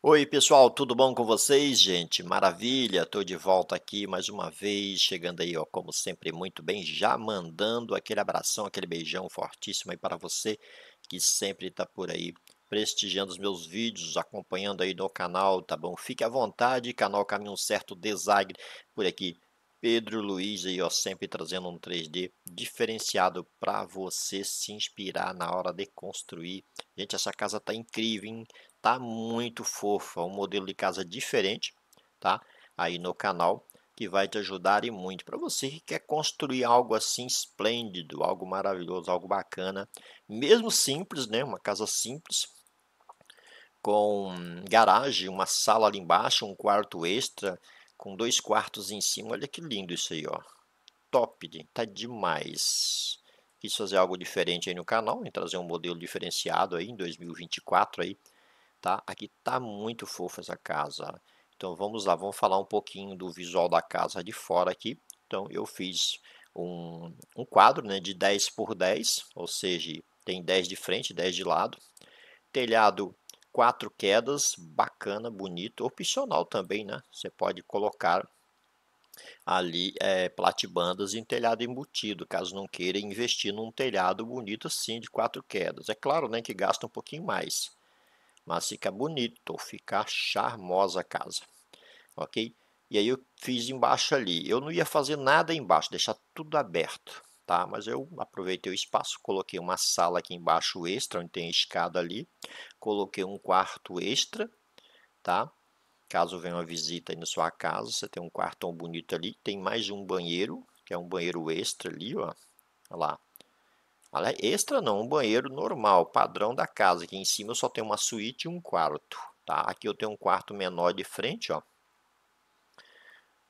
Oi, pessoal, tudo bom com vocês, gente? Maravilha, estou de volta aqui mais uma vez, chegando aí, ó, como sempre, muito bem, já mandando aquele abração, aquele beijão fortíssimo aí para você que sempre está por aí prestigiando os meus vídeos, acompanhando aí no canal, tá bom? Fique à vontade, canal Caminho Certo Desagre, por aqui Pedro Luiz aí, ó, sempre trazendo um 3D diferenciado para você se inspirar na hora de construir. Gente, essa casa tá incrível, hein? tá muito fofa, um modelo de casa diferente, tá? Aí no canal que vai te ajudar e muito para você que quer construir algo assim esplêndido, algo maravilhoso, algo bacana, mesmo simples, né? Uma casa simples com garagem, uma sala ali embaixo, um quarto extra, com dois quartos em cima. Olha que lindo isso aí, ó. Top, tá demais quis fazer algo diferente aí no canal, trazer um modelo diferenciado aí em 2024 aí tá? Aqui tá muito fofa essa casa. Então vamos lá, vamos falar um pouquinho do visual da casa de fora aqui. Então eu fiz um, um quadro né, de 10 por 10, ou seja, tem 10 de frente, 10 de lado. Telhado quatro quedas, bacana, bonito, opcional também, né? Você pode colocar ali é, platibandas em telhado embutido, caso não queira investir num telhado bonito assim de quatro quedas. É claro, né, que gasta um pouquinho mais mas fica bonito, fica charmosa a casa, ok? E aí eu fiz embaixo ali, eu não ia fazer nada embaixo, deixar tudo aberto, tá? Mas eu aproveitei o espaço, coloquei uma sala aqui embaixo extra, onde tem escada ali, coloquei um quarto extra, tá? Caso venha uma visita aí na sua casa, você tem um quartão bonito ali, tem mais um banheiro, que é um banheiro extra ali, ó, Olha lá, é extra não, um banheiro normal, padrão da casa. Aqui em cima eu só tenho uma suíte e um quarto, tá? Aqui eu tenho um quarto menor de frente, ó.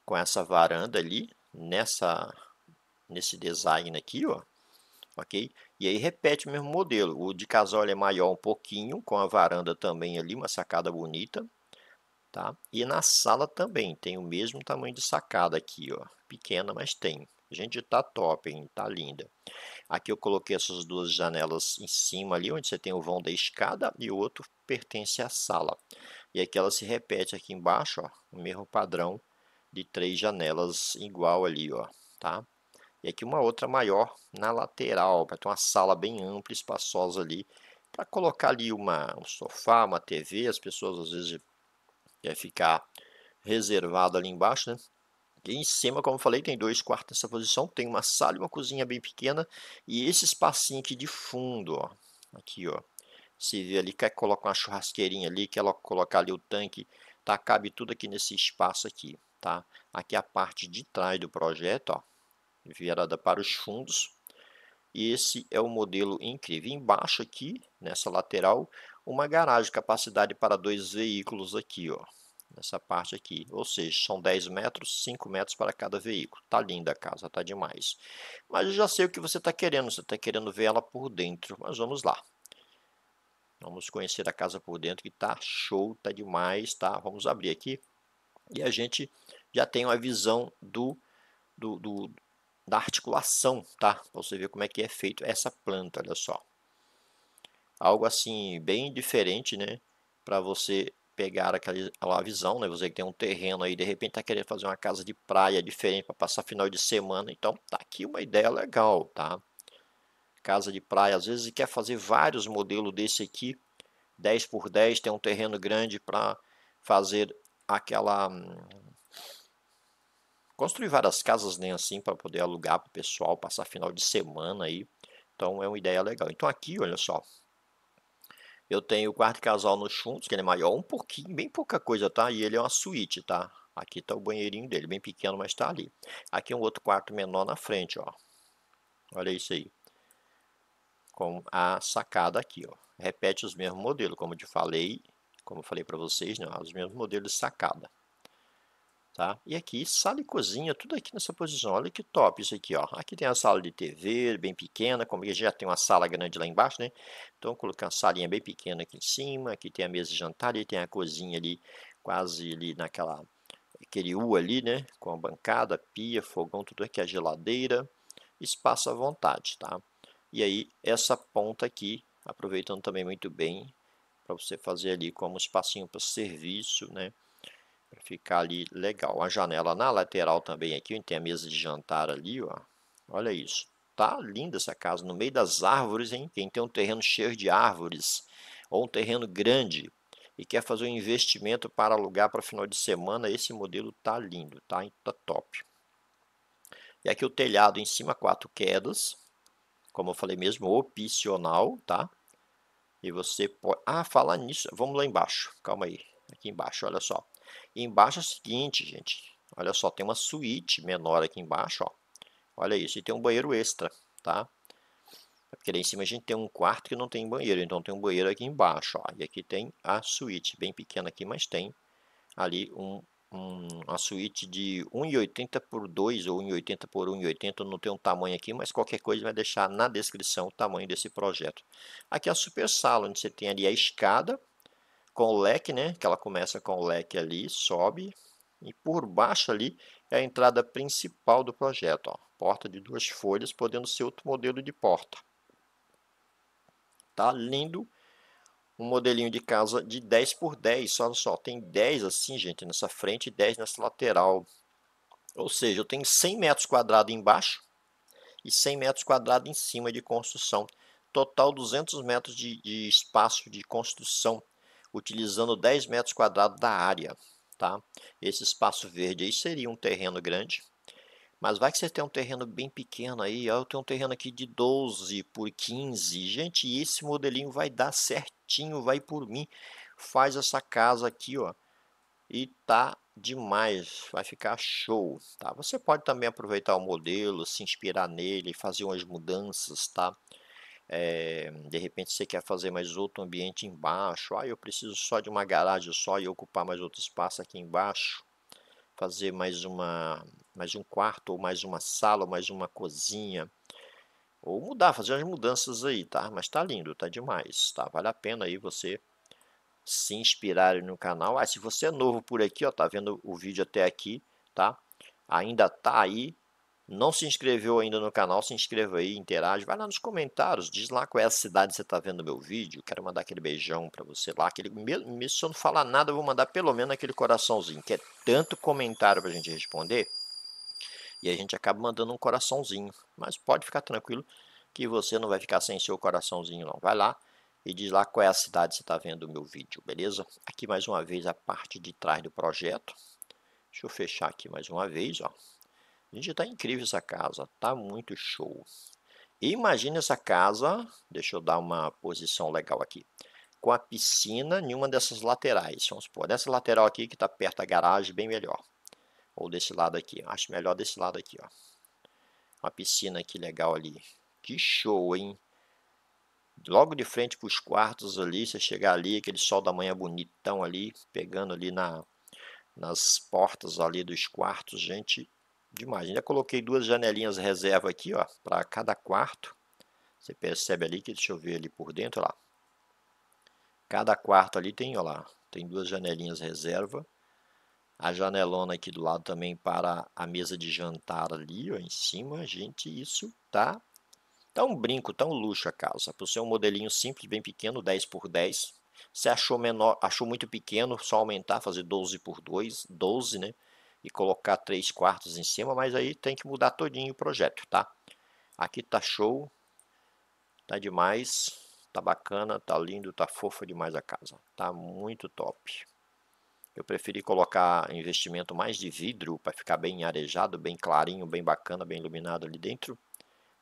Com essa varanda ali, nessa, nesse design aqui, ó. Ok? E aí repete o mesmo modelo. O de casal é maior um pouquinho, com a varanda também ali, uma sacada bonita. Tá? E na sala também, tem o mesmo tamanho de sacada aqui, ó pequena, mas tem. Gente, tá top, hein? Tá linda. Aqui eu coloquei essas duas janelas em cima ali, onde você tem o vão da escada e o outro pertence à sala. E aqui ela se repete aqui embaixo, ó, o mesmo padrão de três janelas igual ali, ó, tá? E aqui uma outra maior na lateral, para ter uma sala bem ampla, espaçosa ali, para colocar ali uma, um sofá, uma TV, as pessoas às vezes querem ficar reservado ali embaixo, né? Aqui em cima, como falei, tem dois quartos nessa posição, tem uma sala e uma cozinha bem pequena, e esse espacinho aqui de fundo, ó, aqui, ó, você vê ali, quer colocar uma churrasqueirinha ali, quer colocar ali o tanque, tá? Cabe tudo aqui nesse espaço aqui, tá? Aqui é a parte de trás do projeto, ó, virada para os fundos. E esse é o modelo incrível. Embaixo aqui, nessa lateral, uma garagem, capacidade para dois veículos aqui, ó nessa parte aqui. Ou seja, são 10 metros, 5 metros para cada veículo. Tá linda a casa, tá demais. Mas eu já sei o que você está querendo, você está querendo ver ela por dentro. Mas vamos lá. Vamos conhecer a casa por dentro que está show, está demais, tá? Vamos abrir aqui e a gente já tem uma visão do, do, do da articulação, tá? Para você ver como é que é feito essa planta, olha só. Algo assim bem diferente, né? Para você pegar aquela, visão, né? Você que tem um terreno aí, de repente tá querendo fazer uma casa de praia diferente para passar final de semana, então tá aqui uma ideia legal, tá? Casa de praia, às vezes quer fazer vários modelos desse aqui, 10 por 10, tem um terreno grande para fazer aquela hum, construir várias casas nem né, assim para poder alugar para o pessoal passar final de semana aí. Então é uma ideia legal. Então aqui, olha só, eu tenho o quarto casal no Chuntos, que ele é maior um pouquinho, bem pouca coisa, tá? E ele é uma suíte, tá? Aqui tá o banheirinho dele, bem pequeno, mas tá ali. Aqui é um outro quarto menor na frente, ó. Olha isso aí. Com a sacada aqui, ó. Repete os mesmos modelos, como eu te falei, como eu falei para vocês, né? Os mesmos modelos de sacada. Tá? E aqui, sala e cozinha, tudo aqui nessa posição. Olha que top isso aqui. Ó. Aqui tem a sala de TV, bem pequena, como já tem uma sala grande lá embaixo, né? Então, colocar a salinha bem pequena aqui em cima. Aqui tem a mesa de jantar e tem a cozinha ali, quase ali naquela... Aquele U ali, né? Com a bancada, pia, fogão, tudo aqui, a geladeira. Espaço à vontade, tá? E aí, essa ponta aqui, aproveitando também muito bem para você fazer ali como espacinho para serviço, né? para ficar ali legal. A janela na lateral também aqui, ó, tem a mesa de jantar ali, ó. Olha isso. Tá linda essa casa, no meio das árvores, hein? Quem tem um terreno cheio de árvores, ou um terreno grande, e quer fazer um investimento para alugar para final de semana, esse modelo tá lindo, tá? Tá top. E aqui o telhado em cima, quatro quedas. Como eu falei mesmo, opcional, tá? E você pode... Ah, falar nisso, vamos lá embaixo. Calma aí, aqui embaixo, olha só. E embaixo é o seguinte, gente. Olha só, tem uma suíte menor aqui embaixo, ó. Olha isso, e tem um banheiro extra, tá? Porque lá em cima a gente tem um quarto que não tem banheiro, então tem um banheiro aqui embaixo, ó. E aqui tem a suíte, bem pequena aqui, mas tem ali um, um, uma suíte de 1,80 por 2 ou 1,80 por 1,80, não tem um tamanho aqui, mas qualquer coisa vai deixar na descrição o tamanho desse projeto. Aqui é a super sala, onde você tem ali a escada, com o leque, né? Que ela começa com o leque ali, sobe. E por baixo ali é a entrada principal do projeto. Ó, porta de duas folhas, podendo ser outro modelo de porta. Tá lindo. Um modelinho de casa de 10 por 10. Olha só, tem 10 assim, gente, nessa frente e 10 nessa lateral. Ou seja, eu tenho 100 metros quadrados embaixo e 100 metros quadrados em cima de construção. Total 200 metros de, de espaço de construção utilizando 10 metros quadrados da área. Tá? Esse espaço verde aí seria um terreno grande, mas vai que você tem um terreno bem pequeno aí, ó, eu tenho um terreno aqui de 12 por 15. Gente, esse modelinho vai dar certinho, vai por mim. Faz essa casa aqui, ó. E tá demais, vai ficar show, tá? Você pode também aproveitar o modelo, se inspirar nele, fazer umas mudanças, tá? É, de repente você quer fazer mais outro ambiente embaixo. Ah, eu preciso só de uma garagem só e ocupar mais outro espaço aqui embaixo. Fazer mais, uma, mais um quarto, ou mais uma sala, ou mais uma cozinha. Ou mudar, fazer as mudanças aí, tá? Mas tá lindo, tá demais, tá? Vale a pena aí você se inspirar no canal. Ah, se você é novo por aqui, ó, tá vendo o vídeo até aqui, tá? Ainda tá aí, não se inscreveu ainda no canal, se inscreva aí, interage, vai lá nos comentários, diz lá qual é a cidade que você está vendo meu vídeo, quero mandar aquele beijão para você lá, aquele, mesmo se eu não falar nada, eu vou mandar pelo menos aquele coraçãozinho, que é tanto comentário para a gente responder, e a gente acaba mandando um coraçãozinho, mas pode ficar tranquilo que você não vai ficar sem seu coraçãozinho não, vai lá e diz lá qual é a cidade que você está vendo o meu vídeo, beleza? Aqui mais uma vez a parte de trás do projeto, deixa eu fechar aqui mais uma vez, ó. Gente, tá incrível essa casa, tá muito show. Imagina essa casa, deixa eu dar uma posição legal aqui, com a piscina em uma dessas laterais. Vamos supor, nessa lateral aqui que está perto da garagem, bem melhor. Ou desse lado aqui, acho melhor desse lado aqui, ó. Uma piscina aqui legal ali. Que show, hein? Logo de frente para os quartos ali, você chegar ali, aquele sol da manhã bonitão ali, pegando ali na, nas portas ali dos quartos, gente, demais. Já coloquei duas janelinhas reserva aqui, ó, para cada quarto. Você percebe ali que deixa eu ver ali por dentro, ó lá. Cada quarto ali tem, ó lá, tem duas janelinhas reserva. A janelona aqui do lado também para a mesa de jantar ali, ó, em cima. Gente, isso tá Tá um brinco, tá um luxo a casa. Por ser um modelinho simples, bem pequeno, 10 por 10. Se achou menor, achou muito pequeno, só aumentar, fazer 12 por 2, 12, né? e colocar 3 quartos em cima, mas aí tem que mudar todinho o projeto, tá? Aqui tá show, tá demais, tá bacana, tá lindo, tá fofa demais a casa, tá muito top. Eu preferi colocar investimento mais de vidro para ficar bem arejado, bem clarinho, bem bacana, bem iluminado ali dentro,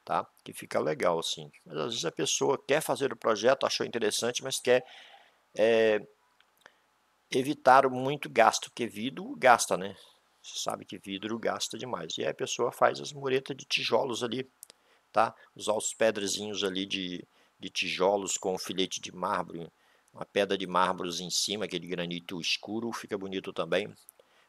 tá? Que fica legal assim. Mas às vezes a pessoa quer fazer o projeto, achou interessante, mas quer é, evitar muito gasto, porque vidro gasta, né? Você sabe que vidro gasta demais. E aí a pessoa faz as muretas de tijolos ali, tá? Usar os pedrezinhos ali de, de tijolos com um filete de mármore, uma pedra de mármore em cima, aquele granito escuro, fica bonito também.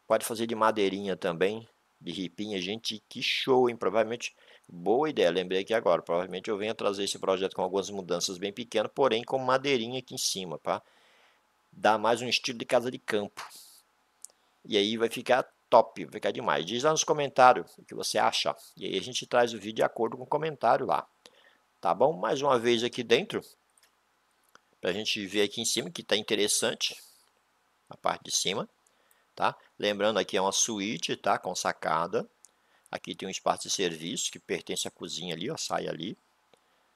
Pode fazer de madeirinha também, de ripinha, gente, que show, hein? Provavelmente, boa ideia, lembrei aqui agora. Provavelmente eu venho trazer esse projeto com algumas mudanças bem pequenas, porém com madeirinha aqui em cima, pá. Tá? Dá mais um estilo de casa de campo. E aí vai ficar top, fica demais. Diz lá nos comentários o que você acha. E aí a gente traz o vídeo de acordo com o comentário lá. Tá bom? Mais uma vez aqui dentro, para a gente ver aqui em cima, que está interessante, a parte de cima. Tá? Lembrando aqui é uma suíte, tá? Com sacada. Aqui tem um espaço de serviço que pertence à cozinha ali, ó, sai ali,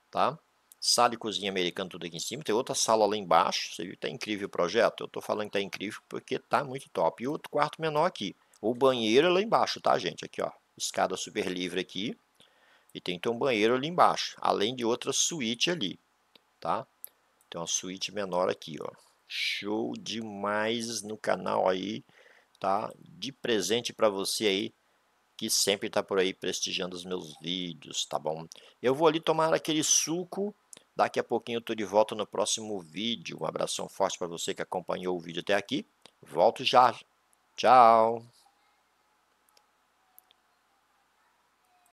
tá? Sala e cozinha americana tudo aqui em cima. Tem outra sala lá embaixo. Você viu que tá incrível o projeto? Eu tô falando que tá incrível porque tá muito top. E outro quarto menor aqui. O banheiro é lá embaixo, tá, gente? Aqui, ó, escada super livre aqui. E tem então um banheiro ali embaixo, além de outra suíte ali, tá? Tem uma suíte menor aqui, ó. Show demais no canal aí, tá? De presente para você aí que sempre tá por aí prestigiando os meus vídeos, tá bom? Eu vou ali tomar aquele suco. Daqui a pouquinho eu tô de volta no próximo vídeo. Um abração forte para você que acompanhou o vídeo até aqui. Volto já. Tchau.